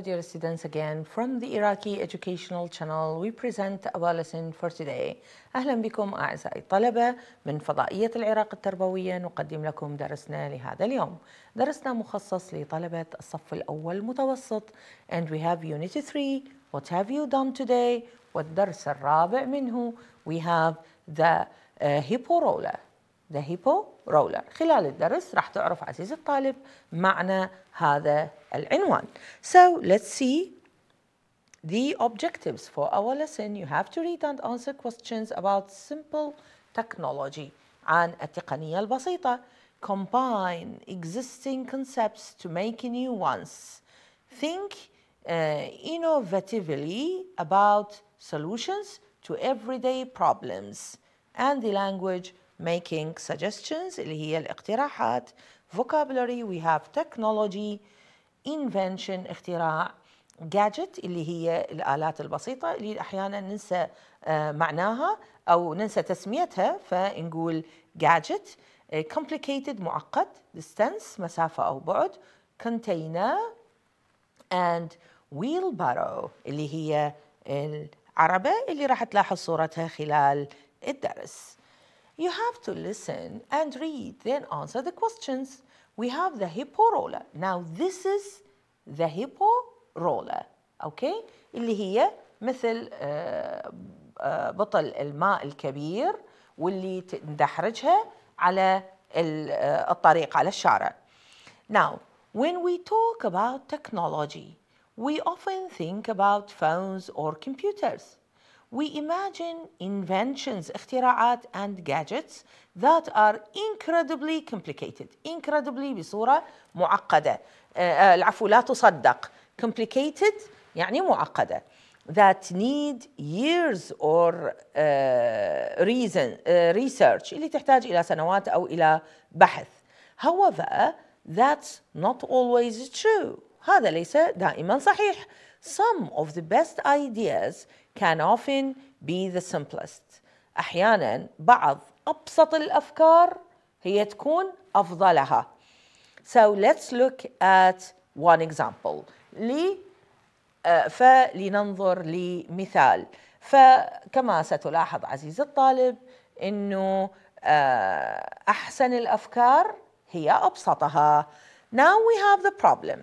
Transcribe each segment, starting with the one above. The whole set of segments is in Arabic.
dear students, again from the Iraqi Educational Channel, we present our lesson for today. أهلا بكم أعزائي الطلبة من فضائية العراق التربوية نقدم لكم درسنا لهذا اليوم. درسنا مخصص لطلبة الصف الأول متوسط and we have unit 3 What have you done today? والدرس الرابع منه we have the uh, hippo roller. the hippo roller خلال الدرس راح تعرف عزيز الطالب معنى هذا العنوان so let's see the objectives for our lesson you have to read and answer questions about simple technology عن التقنية البسيطة combine existing concepts to make new ones think uh, innovatively about solutions to everyday problems and the language making suggestions اللي هي الاقتراحات vocabulary we have technology invention اختراع gadget اللي هي الآلات البسيطة اللي أحيانا ننسى آه، معناها أو ننسى تسميتها فنقول gadget complicated معقد distance مسافة أو بعد container and wheelbarrow اللي هي العربة اللي راح تلاحظ صورتها خلال الدرس You have to listen and read, then answer the questions. We have the hippo roller. Now this is the hippo roller. Okay? اللي هي مثل بطل الماء الكبير واللي ندحرجها على الطريق على الشارع. Now, when we talk about technology, we often think about phones or computers we imagine inventions, اختراعات and gadgets that are incredibly complicated incredibly بصورة معقدة العفو لا تصدق complicated يعني معقدة that need years or uh, reason, uh, research اللي تحتاج إلى سنوات أو إلى بحث however that's not always true هذا ليس دائما صحيح some of the best ideas can often be the simplest أحيانا بعض أبسط الأفكار هي تكون أفضلها So let's look at one example لي آه، فلننظر لمثال فكما ستلاحظ عزيزي الطالب أنه آه، أحسن الأفكار هي أبسطها Now we have the problem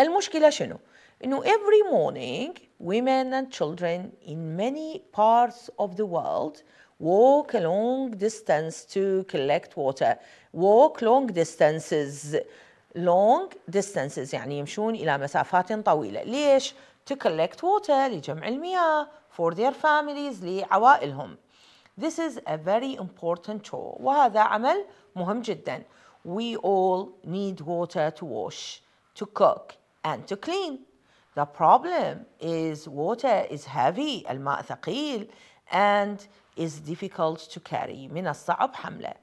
المشكلة شنو؟ أنه every morning women and children in many parts of the world walk a long distance to collect water walk long distances long distances يعني يمشون إلى مسافات طويلة ليش؟ to collect water لجمع المياه for their families لعوائلهم This is a very important chore وهذا عمل مهم جدا We all need water to wash, to cook and to clean The problem is water is heavy الماء ثقيل and is difficult to carry من الصعب حمله.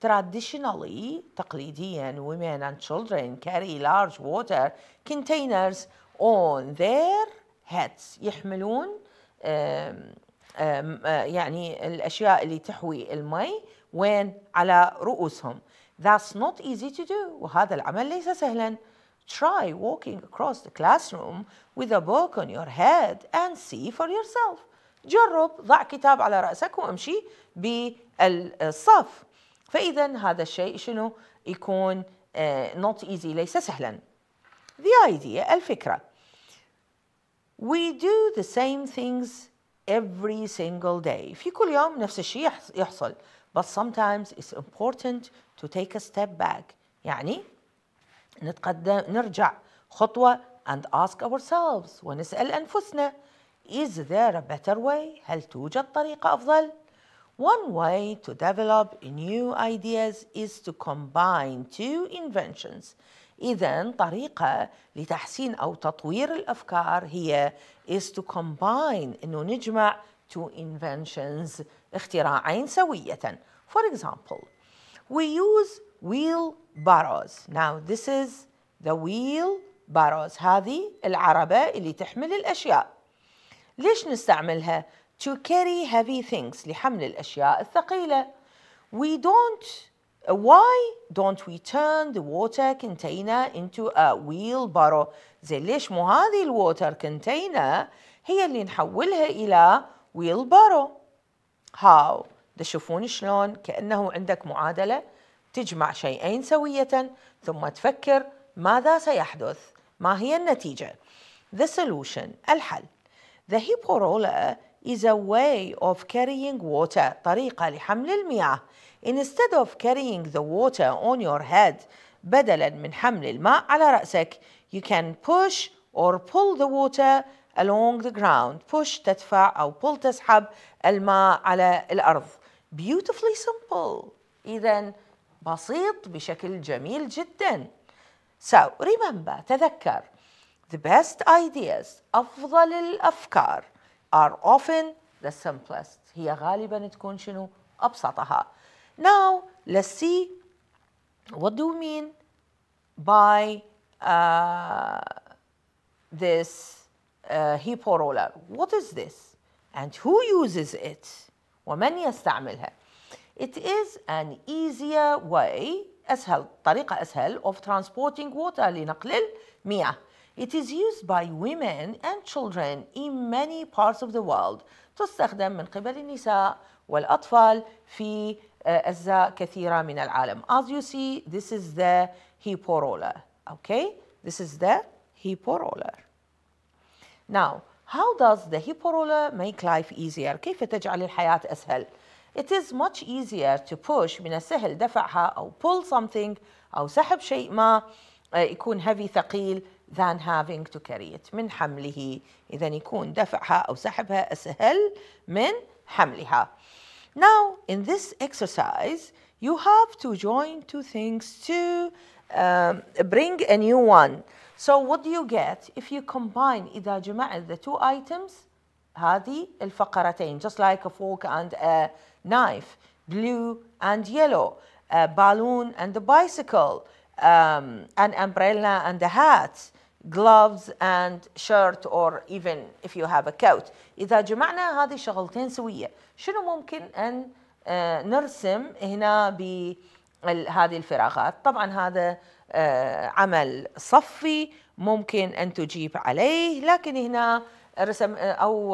Traditionally تقليديا women and children carry large water containers on their heads يحملون يعني الأشياء اللي تحوي المي وين على رؤوسهم. That's not easy to do وهذا العمل ليس سهلاً. Try walking across the classroom with a book on your head and see for yourself. جرب ضع كتاب على رأسك وامشي بالصف فإذا هذا الشيء شنو يكون not easy ليس سهلا The idea الفكرة We do the same things every single day في كل يوم نفس الشيء يحصل but sometimes it's important to take a step back يعني نتقدم نرجع خطوة and ask ourselves ونسأل أنفسنا Is there a better way? هل توجد طريقة أفضل؟ One way to develop new ideas is to combine two inventions. إذا طريقة لتحسين أو تطوير الأفكار هي is to combine إنه نجمع two inventions اختراعين سوية. For example, we use wheel barrows. Now this is the wheel باروز هذه العربة اللي تحمل الأشياء. ليش نستعملها؟ To carry heavy things لحمل الأشياء الثقيلة. We don't Why don't we turn the water container into a wheelbarrow؟ زين ليش مو هذه الووتر container هي اللي نحولها إلى wheelbarrow؟ How؟ تشوفون شلون كأنه عندك معادلة تجمع شيئين سوية ثم تفكر ماذا سيحدث ما هي النتيجة The solution الحل The hyporola is a way of carrying water طريقة لحمل المياه Instead of carrying the water on your head بدلا من حمل الماء على رأسك you can push or pull the water along the ground push تدفع أو pull تسحب الماء على الأرض beautifully simple إذا بسيط بشكل جميل جدا So remember تذكر The best ideas أفضل الأفكار are often the simplest هي غالبا تكون شنو أبسطها Now let's see what do you mean by uh, this uh, hippo roller what is this and who uses it ومن يستعملها It is an easier way أسهل طريقة أسهل of transporting water لنقل المياه. It is used by women and children in many parts of the world. تستخدم من قبل النساء والأطفال في أجزاء كثيرة من العالم. As you see, this is the hippo roller. Okay, this is the hippo roller. Now, how does the hippo roller make life easier? كيف تجعل الحياة أسهل؟ it is much easier to push من السهل دفعها أو pull something أو سحب شيء ما يكون heavy ثقيل than having to carry it من حمله إذا يكون دفعها أو سحبها أسهل من حملها Now in this exercise you have to join two things to um, bring a new one. So what do you get if you combine إذا جمعت the two items هذه الفقرتين just like a fork and a knife blue and yellow a balloon and a bicycle um, an umbrella and a hat gloves and shirt or even if you have a coat إذا جمعنا هذه الشغلتين سوية شنو ممكن أن نرسم هنا بهذه الفراغات طبعا هذا عمل صفي ممكن أن تجيب عليه لكن هنا رسم او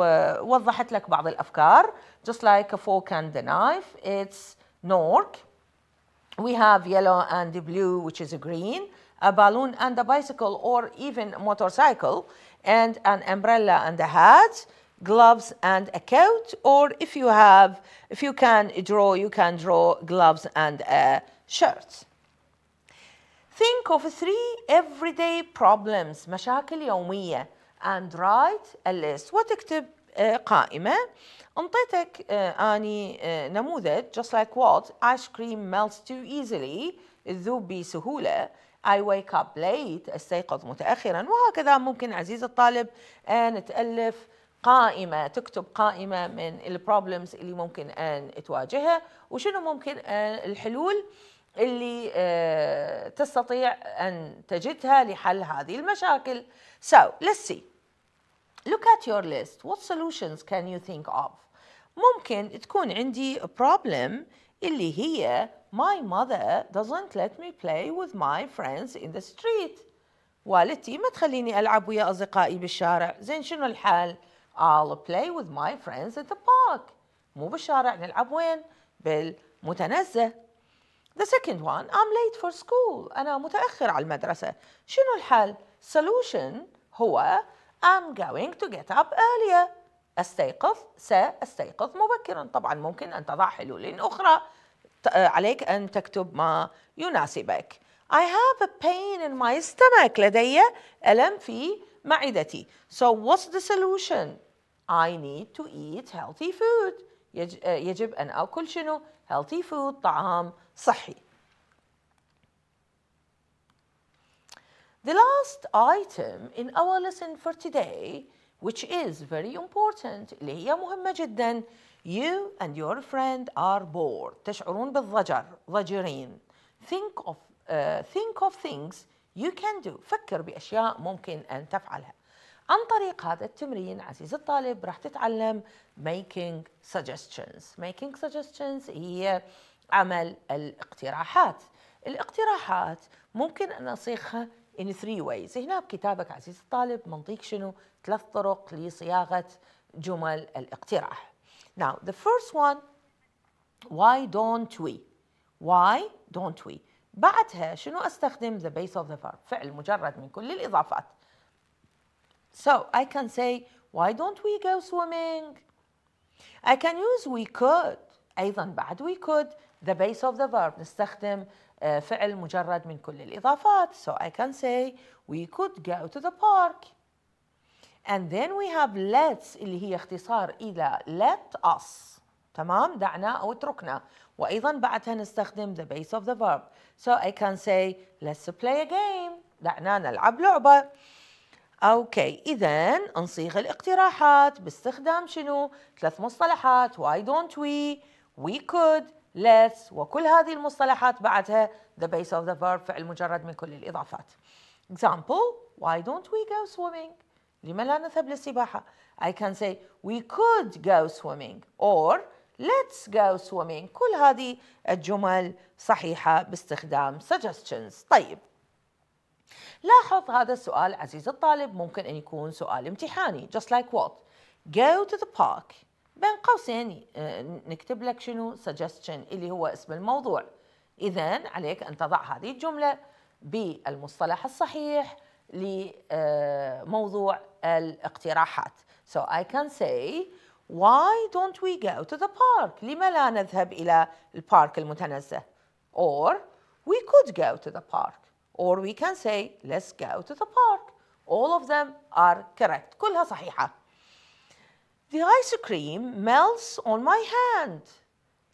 وضحت لك بعض الافكار just like a fork and a knife it's nork we have yellow and blue which is a green a balloon and a bicycle or even a motorcycle and an umbrella and a hat gloves and a coat or if you have if you can draw you can draw gloves and a shirt think of three everyday problems مشاكل يوميه and write a list وتكتب آه، قائمة انطيتك آه، اني آه، نموذج just like what ice cream melts too easily الذوب بسهولة I wake up late استيقظ متأخرا وهكذا ممكن عزيزي الطالب أن تألف قائمة تكتب قائمة من البروبلمز اللي ممكن أن تواجهها وشنو ممكن أن الحلول اللي تستطيع أن تجدها لحل هذه المشاكل So let's see look at your list what solutions can you think of ممكن تكون عندي a problem اللي هي my mother doesn't let me play with my friends in the street والدتي ما تخليني ألعب ويا أصدقائي بالشارع زين شنو الحل? I'll play with my friends at the park مو بالشارع نلعب وين بالمتنزه The second one I'm late for school أنا متأخر على المدرسة شنو الحل solution هو I'm going to get up earlier أستيقظ سأستيقظ مبكرا طبعا ممكن أن تضع حلول أخرى عليك أن تكتب ما يناسبك I have a pain in my stomach لدي ألم في معدتي So what's the solution? I need to eat healthy food يجب أن أكل شنو؟ healthy food طعام صحي The last item in our lesson for today, which is very important, اللي هي مهمة جدا. You and your friend are bored. تشعرون بالضجر. ضجرين. Think of, uh, think of things you can do. فكر بأشياء ممكن أن تفعلها. عن طريق هذا التمرين عزيز الطالب راح تتعلم making suggestions. making suggestions هي عمل الاقتراحات. الاقتراحات ممكن أن أصيغها in three ways هنا بكتابك عزيزي الطالب منطيك شنو ثلاث طرق لصياغة جمل الاقتراح now the first one why don't we why don't we بعدها شنو استخدم the base of the verb فعل مجرد من كل الإضافات so I can say why don't we go swimming I can use we could أيضا بعد we could the base of the verb نستخدم آه، فعل مجرد من كل الإضافات so I can say we could go to the park and then we have let's اللي هي اختصار إلى let us تمام دعنا أو اتركنا وأيضا بعدها نستخدم the base of the verb so I can say let's play a game دعنا نلعب لعبة اوكي اذا نصيغ الاقتراحات باستخدام شنو ثلاث مصطلحات why don't we we could let's وكل هذه المصطلحات بعدها the base of the verb فعل مجرد من كل الإضافات example why don't we go swimming لما لا نذهب للسباحة I can say we could go swimming or let's go swimming كل هذه الجمل صحيحة باستخدام suggestions طيب لاحظ هذا السؤال عزيز الطالب ممكن أن يكون سؤال امتحاني just like what go to the park بين قوسين آه، نكتب لك شنو suggestion اللي هو اسم الموضوع إذا عليك أن تضع هذه الجملة بالمصطلح الصحيح لموضوع الاقتراحات So I can say Why don't we go to the park? لما لا نذهب إلى البارك المتنزه? Or we could go to the park. Or we can say let's go to the park. All of them are correct. كلها صحيحة. The ice cream melts on my hand.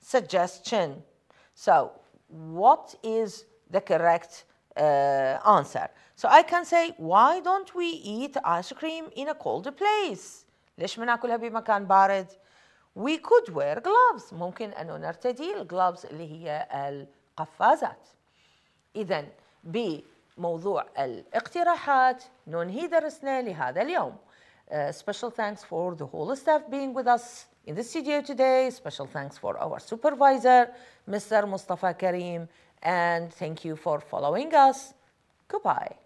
Suggestion. So what is the correct uh, answer? So I can say, why don't we eat ice cream in a colder place? We could wear gloves. ممكن أنه نرتدي الجلوفز اللي هي القفازات. إذا بموضوع الاقتراحات ننهي درسنا لهذا اليوم. Uh, special thanks for the whole staff being with us in the studio today. Special thanks for our supervisor, Mr. Mustafa Karim, and thank you for following us. Goodbye.